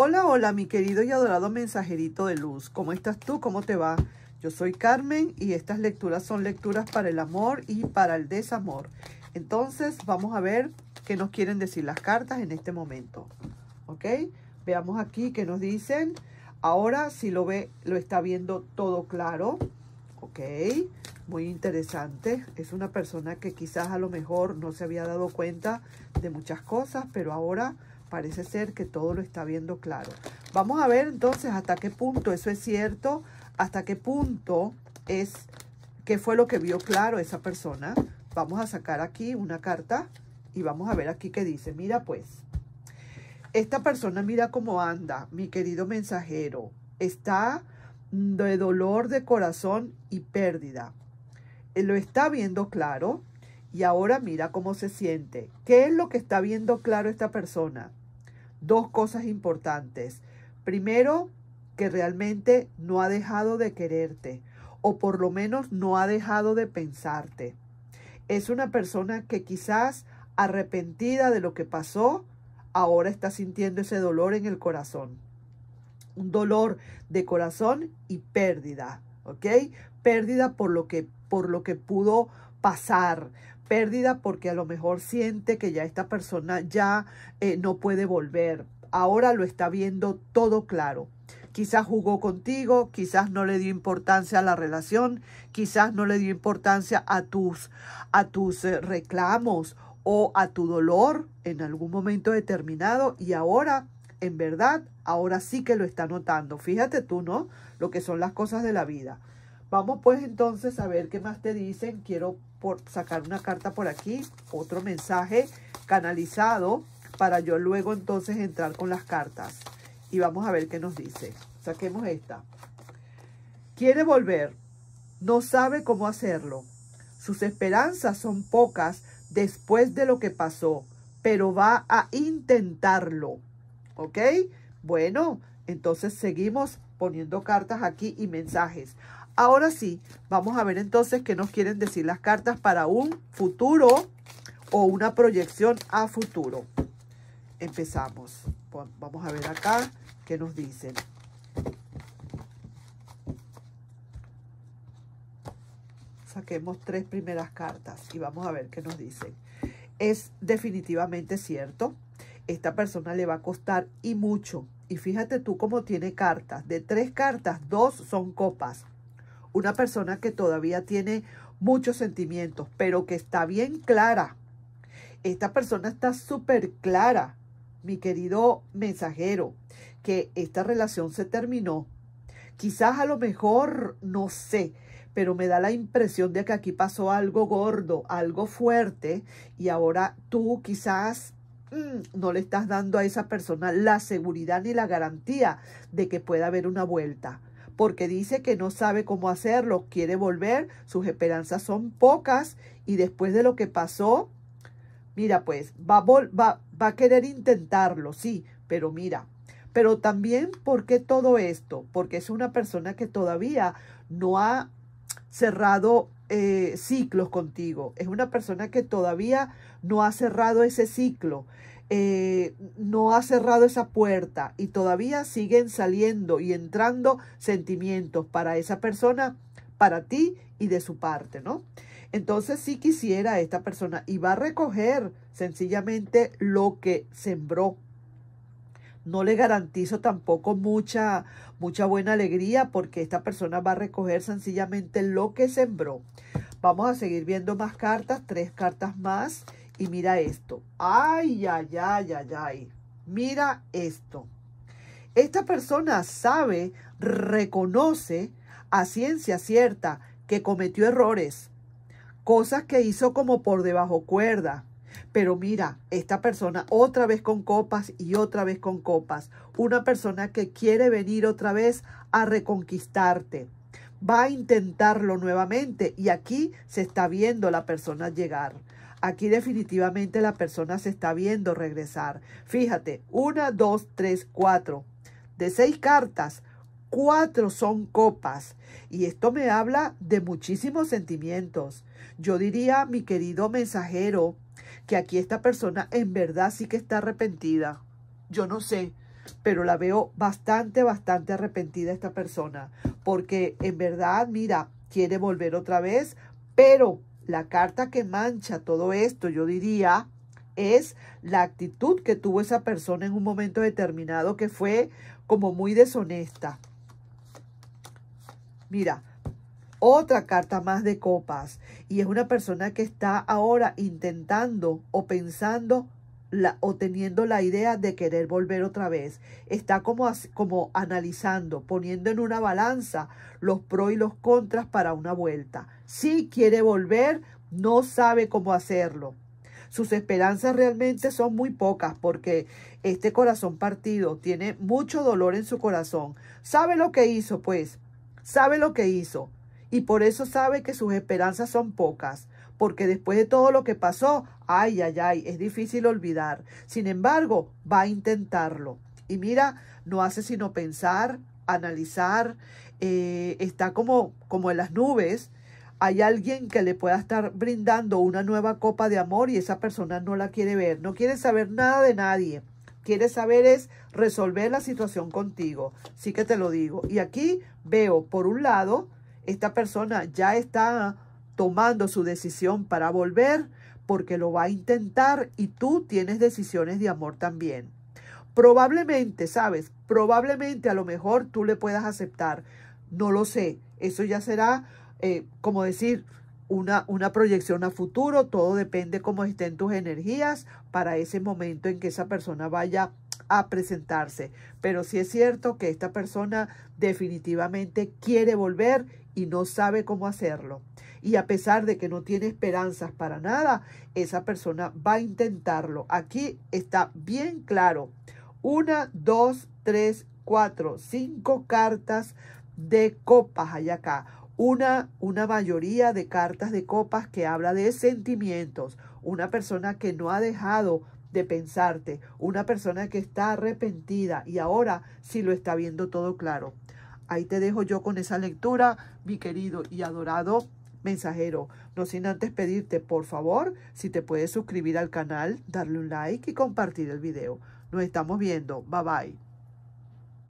Hola, hola, mi querido y adorado mensajerito de luz. ¿Cómo estás tú? ¿Cómo te va? Yo soy Carmen y estas lecturas son lecturas para el amor y para el desamor. Entonces, vamos a ver qué nos quieren decir las cartas en este momento. ¿Ok? Veamos aquí qué nos dicen. Ahora sí si lo ve, lo está viendo todo claro. ¿Ok? Muy interesante. Es una persona que quizás a lo mejor no se había dado cuenta de muchas cosas, pero ahora Parece ser que todo lo está viendo claro. Vamos a ver entonces hasta qué punto eso es cierto, hasta qué punto es, qué fue lo que vio claro esa persona. Vamos a sacar aquí una carta y vamos a ver aquí qué dice. Mira pues, esta persona mira cómo anda, mi querido mensajero. Está de dolor de corazón y pérdida. Lo está viendo claro, y ahora mira cómo se siente. ¿Qué es lo que está viendo claro esta persona? Dos cosas importantes. Primero, que realmente no ha dejado de quererte o por lo menos no ha dejado de pensarte. Es una persona que quizás arrepentida de lo que pasó, ahora está sintiendo ese dolor en el corazón. Un dolor de corazón y pérdida, ¿ok? Pérdida por lo que, por lo que pudo pasar, pérdida porque a lo mejor siente que ya esta persona ya eh, no puede volver. Ahora lo está viendo todo claro. Quizás jugó contigo, quizás no le dio importancia a la relación, quizás no le dio importancia a tus, a tus eh, reclamos o a tu dolor en algún momento determinado y ahora, en verdad, ahora sí que lo está notando. Fíjate tú, ¿no? Lo que son las cosas de la vida. Vamos pues entonces a ver qué más te dicen. Quiero por sacar una carta por aquí, otro mensaje canalizado para yo luego entonces entrar con las cartas. Y vamos a ver qué nos dice. Saquemos esta. Quiere volver, no sabe cómo hacerlo. Sus esperanzas son pocas después de lo que pasó, pero va a intentarlo. ¿Ok? Bueno, entonces seguimos poniendo cartas aquí y mensajes. Ahora sí, vamos a ver entonces qué nos quieren decir las cartas para un futuro o una proyección a futuro. Empezamos. Vamos a ver acá qué nos dicen. saquemos tres primeras cartas y vamos a ver qué nos dicen. Es definitivamente cierto, esta persona le va a costar y mucho. Y fíjate tú cómo tiene cartas. De tres cartas, dos son copas una persona que todavía tiene muchos sentimientos, pero que está bien clara. Esta persona está súper clara, mi querido mensajero, que esta relación se terminó. Quizás a lo mejor, no sé, pero me da la impresión de que aquí pasó algo gordo, algo fuerte, y ahora tú quizás mm, no le estás dando a esa persona la seguridad ni la garantía de que pueda haber una vuelta porque dice que no sabe cómo hacerlo, quiere volver, sus esperanzas son pocas y después de lo que pasó, mira pues, va, va, a querer intentarlo, sí, pero mira, pero también, ¿por qué todo esto? Porque es una persona que todavía no ha cerrado eh, ciclos contigo. Es una persona que todavía no ha cerrado ese ciclo. Eh, no ha cerrado esa puerta y todavía siguen saliendo y entrando sentimientos para esa persona, para ti y de su parte, ¿no? Entonces si quisiera esta persona y va a recoger sencillamente lo que sembró. No le garantizo tampoco mucha, mucha buena alegría porque esta persona va a recoger sencillamente lo que sembró. Vamos a seguir viendo más cartas, tres cartas más. Y mira esto. Ay, ay, ay, ay, ay. Mira esto. Esta persona sabe, reconoce a ciencia cierta que cometió errores, cosas que hizo como por debajo cuerda. Pero mira, esta persona otra vez con copas y otra vez con copas. Una persona que quiere venir otra vez a reconquistarte. Va a intentarlo nuevamente y aquí se está viendo la persona llegar. Aquí definitivamente la persona se está viendo regresar. Fíjate, una, dos, tres, cuatro. De seis cartas, cuatro son copas. Y esto me habla de muchísimos sentimientos. Yo diría, mi querido mensajero, que aquí esta persona en verdad sí que está arrepentida. Yo no sé, pero la veo bastante, bastante arrepentida esta persona. Porque en verdad, mira, quiere volver otra vez, pero la carta que mancha todo esto, yo diría, es la actitud que tuvo esa persona en un momento determinado que fue como muy deshonesta. Mira, otra carta más de copas y es una persona que está ahora intentando o pensando o teniendo la idea de querer volver otra vez. Está como, como analizando, poniendo en una balanza los pros y los contras para una vuelta. Si quiere volver, no sabe cómo hacerlo. Sus esperanzas realmente son muy pocas porque este corazón partido tiene mucho dolor en su corazón. Sabe lo que hizo, pues. Sabe lo que hizo y por eso sabe que sus esperanzas son pocas, porque después de todo lo que pasó, ay, ay, ay, es difícil olvidar. Sin embargo, va a intentarlo. Y mira, no hace sino pensar, analizar, eh, está como, como en las nubes. Hay alguien que le pueda estar brindando una nueva copa de amor y esa persona no la quiere ver, no quiere saber nada de nadie quiere saber es resolver la situación contigo. Sí que te lo digo. Y aquí veo, por un lado, esta persona ya está tomando su decisión para volver porque lo va a intentar y tú tienes decisiones de amor también. Probablemente, ¿sabes? Probablemente a lo mejor tú le puedas aceptar. No lo sé. Eso ya será, eh, como decir, una, una proyección a futuro. Todo depende cómo estén tus energías para ese momento en que esa persona vaya a presentarse. Pero sí es cierto que esta persona definitivamente quiere volver y no sabe cómo hacerlo. Y a pesar de que no tiene esperanzas para nada, esa persona va a intentarlo. Aquí está bien claro. Una, dos, tres, cuatro, cinco cartas de copas hay acá. Una, una mayoría de cartas de copas que habla de sentimientos. Una persona que no ha dejado de pensarte. Una persona que está arrepentida y ahora sí lo está viendo todo claro. Ahí te dejo yo con esa lectura, mi querido y adorado mensajero. No sin antes pedirte, por favor, si te puedes suscribir al canal, darle un like y compartir el video. Nos estamos viendo. Bye bye.